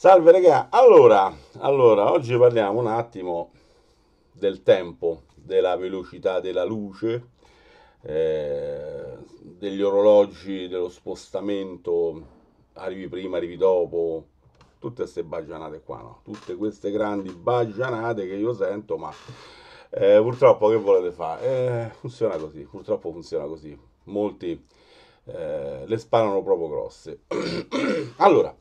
Salve regà, allora, allora, oggi parliamo un attimo del tempo, della velocità della luce, eh, degli orologi, dello spostamento, arrivi prima, arrivi dopo, tutte queste bagianate qua, no? tutte queste grandi bagianate che io sento, ma eh, purtroppo che volete fare? Eh, funziona così, purtroppo funziona così, molti eh, le sparano proprio grosse. allora,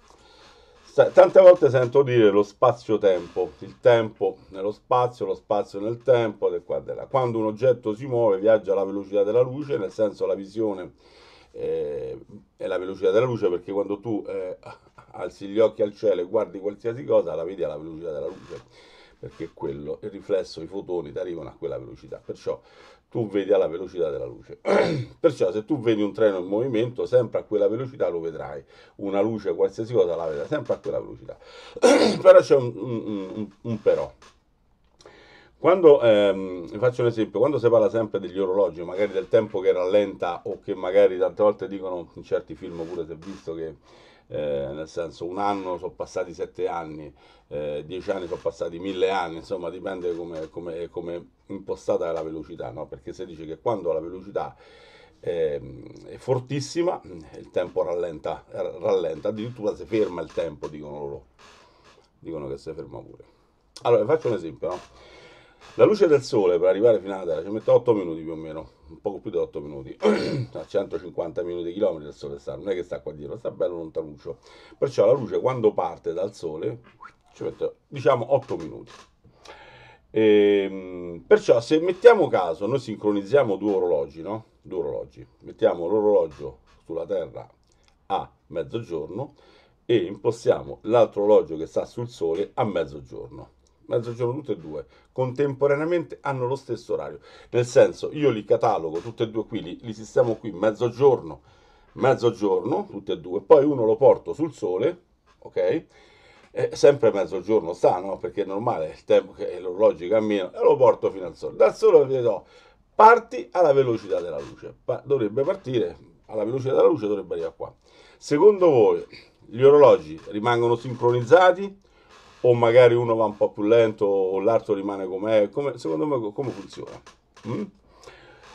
tante volte sento dire lo spazio-tempo, il tempo nello spazio, lo spazio nel tempo, del qua, della. quando un oggetto si muove viaggia alla velocità della luce, nel senso la visione eh, è la velocità della luce, perché quando tu eh, alzi gli occhi al cielo e guardi qualsiasi cosa la vedi alla velocità della luce perché quello, il riflesso, i fotoni ti arrivano a quella velocità, perciò tu vedi alla velocità della luce. perciò se tu vedi un treno in movimento, sempre a quella velocità lo vedrai, una luce, qualsiasi cosa la vedrai, sempre a quella velocità. però c'è un, un, un, un però. Quando, ehm, faccio un esempio, quando si parla sempre degli orologi, magari del tempo che rallenta o che magari tante volte dicono in certi film pure si è visto che eh, nel senso un anno sono passati sette anni, eh, dieci anni sono passati mille anni, insomma dipende come, come, come impostata è la velocità, no? perché si dice che quando la velocità è, è fortissima il tempo rallenta, rallenta, addirittura si ferma il tempo, dicono loro, dicono che si ferma pure. Allora, faccio un esempio, no? La luce del sole per arrivare fino alla Terra ci mette 8 minuti più o meno, un poco più di 8 minuti, a 150 minuti di chilometri il sole sta, non è che sta qua dietro, sta bello lontano. Perciò la luce quando parte dal sole ci mette diciamo 8 minuti. E, ehm, perciò se mettiamo caso, noi sincronizziamo due orologi, no? Due orologi. Mettiamo l'orologio sulla Terra a mezzogiorno e impostiamo l'altro orologio che sta sul Sole a mezzogiorno mezzogiorno tutte e due, contemporaneamente hanno lo stesso orario. Nel senso, io li catalogo tutti e due qui, li, li sistemo qui, mezzogiorno, mezzogiorno, tutti e due, poi uno lo porto sul sole, ok? E sempre mezzogiorno sta, no? Perché è normale, il tempo che l'orologio cammina, e lo porto fino al sole. Dal sole vedo, parti alla velocità della luce, pa- dovrebbe partire alla velocità della luce, dovrebbe arrivare qua. Secondo voi, gli orologi rimangono sincronizzati? o magari uno va un po' più lento o l'altro rimane com'è, come, secondo me come funziona? Mm?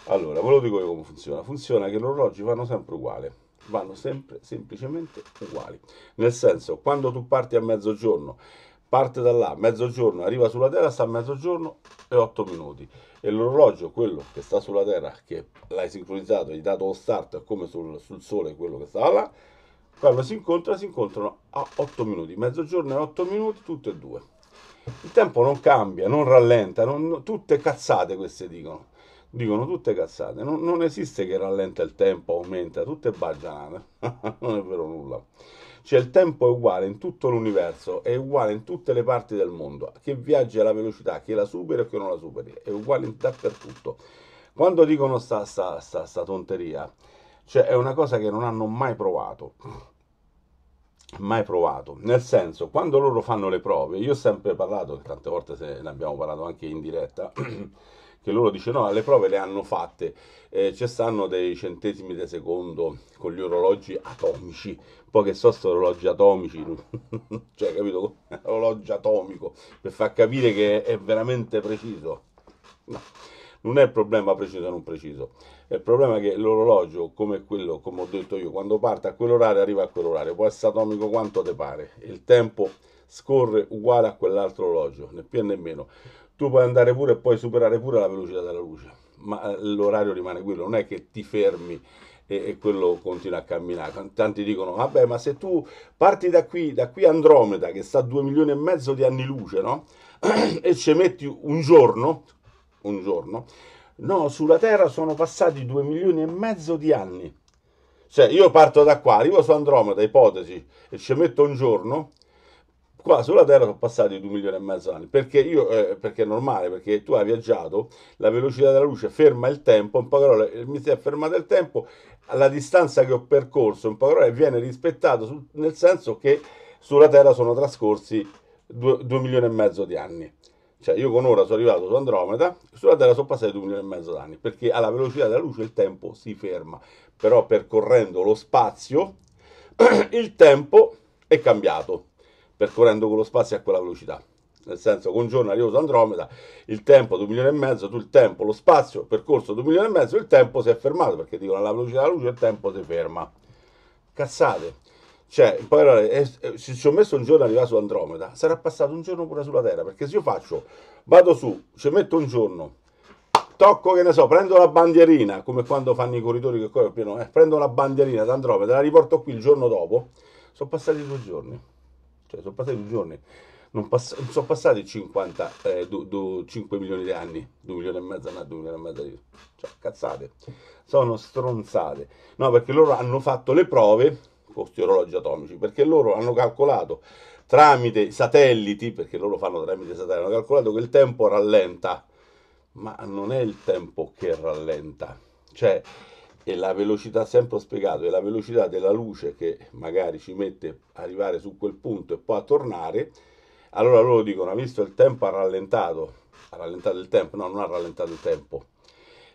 Allora, ve lo dico io come funziona. Funziona che gli orologi vanno sempre uguali, vanno sempre semplicemente uguali. Nel senso, quando tu parti a mezzogiorno, parte da là, mezzogiorno, arriva sulla terra, sta a mezzogiorno e 8 minuti. E l'orologio, quello che sta sulla terra, che l'hai sincronizzato, gli hai dato lo start come sul, sul sole quello che sta là, quando si incontrano, si incontrano a 8 minuti, mezzogiorno e 8 minuti, tutte e due. Il tempo non cambia, non rallenta, non, tutte cazzate queste dicono. Dicono tutte cazzate, non, non esiste che rallenta il tempo, aumenta, tutte baggianate, non è vero nulla. Cioè il tempo è uguale in tutto l'universo, è uguale in tutte le parti del mondo, che viaggi alla velocità, che la superi o che non la superi, è uguale dappertutto. Quando dicono sta, sta, sta, sta tonteria, cioè è una cosa che non hanno mai provato. Mai provato. Nel senso, quando loro fanno le prove, io ho sempre parlato, che tante volte se ne abbiamo parlato anche in diretta, che loro dicono no, le prove le hanno fatte, eh, ci stanno dei centesimi di secondo con gli orologi atomici, poi che so sto orologi atomici, cioè capito, orologio atomico, per far capire che è veramente preciso. No non è il problema preciso o non preciso, è il problema che l'orologio, come quello, come ho detto io, quando parte a quell'orario arriva a quell'orario, può essere atomico quanto ti pare, il tempo scorre uguale a quell'altro orologio, né più né meno. Tu puoi andare pure e puoi superare pure la velocità della luce, ma eh, l'orario rimane quello, non è che ti fermi e, quello continua a camminare. Tanti dicono, vabbè, ma se tu parti da qui, da qui Andromeda, che sta a 2 milioni e mezzo di anni luce, no? e ci metti un giorno, un giorno. No, sulla Terra sono passati due milioni e mezzo di anni. Cioè, io parto da qua, arrivo su Andromeda, ipotesi, e ci metto un giorno, qua sulla Terra sono passati due milioni e mezzo di anni. Perché, io, eh, perché è normale, perché tu hai viaggiato, la velocità della luce ferma il tempo, in poche parole mi si è fermato il tempo, la distanza che ho percorso, in poche parole viene rispettata, nel senso che sulla Terra sono trascorsi due milioni e mezzo di anni. Cioè, io con ora sono arrivato su Andromeda, sulla Terra sono passati 2 milioni e mezzo d'anni, perché alla velocità della luce il tempo si ferma, però percorrendo lo spazio il tempo è cambiato, percorrendo quello spazio a quella velocità. Nel senso, con giorno arrivo su Andromeda, il tempo 2 milioni e mezzo, tu il tempo, lo spazio percorso 2 milioni e mezzo, il tempo si è fermato, perché dicono alla velocità della luce il tempo si ferma. Cazzate, cioè, poi allora, eh, eh, ci ho messo un giorno ad arrivare su Andromeda, sarà passato un giorno pure sulla Terra, perché se io faccio, vado su, ci metto un giorno, tocco, che ne so, prendo la bandierina, come quando fanno i corridori che corrono pieno, eh, prendo la bandierina Andromeda la riporto qui il giorno dopo, sono passati due giorni, cioè sono passati due giorni, non pass- sono passati 50, eh, du- du- 5 milioni di anni, 2 milioni e mezzo, no, 2 milioni e mezzo, di... cioè cazzate, sono stronzate, no, perché loro hanno fatto le prove questi orologi atomici, perché loro hanno calcolato tramite satelliti, perché loro fanno tramite satelliti, hanno calcolato che il tempo rallenta, ma non è il tempo che rallenta, cioè è la velocità, sempre ho spiegato, è la velocità della luce che magari ci mette a arrivare su quel punto e poi a tornare, allora loro dicono, ha visto il tempo ha rallentato, ha rallentato il tempo, no, non ha rallentato il tempo,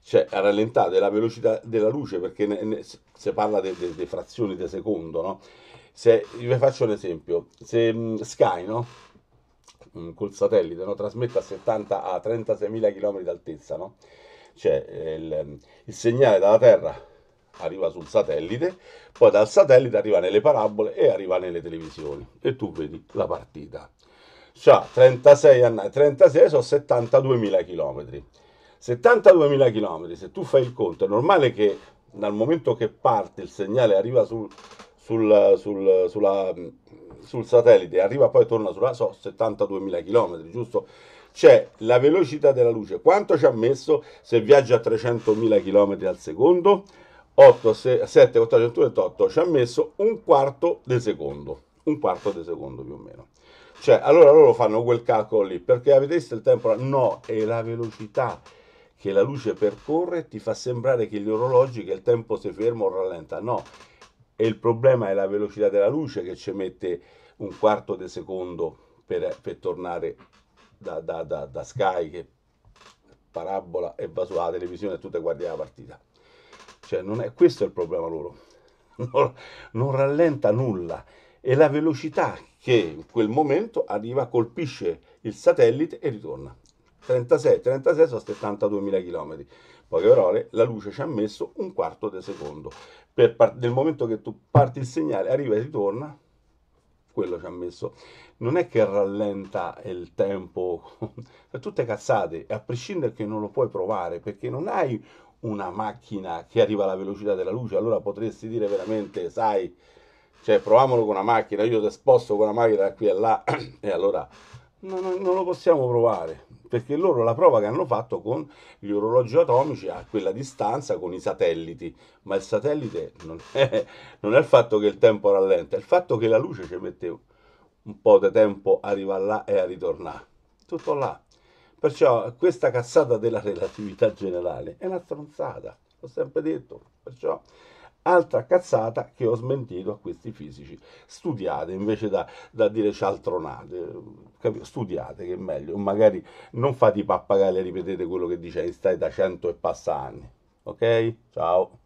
cioè rallentate la velocità della luce perché ne, ne, se parla di frazioni di secondo, no? Se, vi faccio un esempio, se mh, mm, Sky, no? mh, mm, col satellite, no? trasmette a 70 a 36.000 km d'altezza, no? cioè eh, il, il segnale dalla Terra arriva sul satellite, poi dal satellite arriva nelle parabole e arriva nelle televisioni e tu vedi la partita. C'ha 36, 36 sono 72.000 km. 72.000 km, se tu fai il conto, è normale che dal momento che parte il segnale arriva sul, sul, sul, sulla, sul satellite, arriva poi torna sulla so, 72.000 km, giusto? C'è la velocità della luce, quanto ci ha messo se viaggia a 300.000 km al secondo? 8, 7, 8, 138 ci ha messo un quarto di secondo, un quarto di secondo più o meno. Cioè, allora loro fanno quel calcolo lì, perché avete visto il tempo? No, è la velocità che la luce percorre ti fa sembrare che gli orologi, che il tempo si ferma o rallenta. No, e il problema è la velocità della luce che ci mette un quarto di secondo per, per tornare da, da, da, da, Sky, che parabola e va sulla televisione e tu te guardi la partita. Cioè, non è, questo è il problema loro. Non, non rallenta nulla. È la velocità che in quel momento arriva colpisce il satellite e ritorna. 36, 36 sono 72.000 km. Poche parole, la luce ci ha messo un quarto di secondo. Per par- nel momento che tu parti il segnale, arriva e ritorna, quello ci ha messo. Non è che rallenta il tempo, sono tutte cazzate, a prescindere che non lo puoi provare, perché non hai una macchina che arriva alla velocità della luce, allora potresti dire veramente, sai, cioè proviamolo con una macchina, io ti sposto con una macchina da qui a là, e allora non, non lo possiamo provare perché loro la prova che hanno fatto con gli orologi atomici a quella distanza con i satelliti, ma il satellite non è, non è il fatto che il tempo rallenta, è il fatto che la luce ci mette un po' di tempo a arrivare là e a ritornare. Tutto là. Perciò questa cazzata della relatività generale è una stronzata, l'ho sempre detto. Perciò Altra cazzata che ho smentito a questi fisici. Studiate invece da, da dire cialtronate, capito? studiate che è meglio, magari non fate i pappagalli e ripetete quello che dice Einstein da cento e passa anni. Ok? Ciao.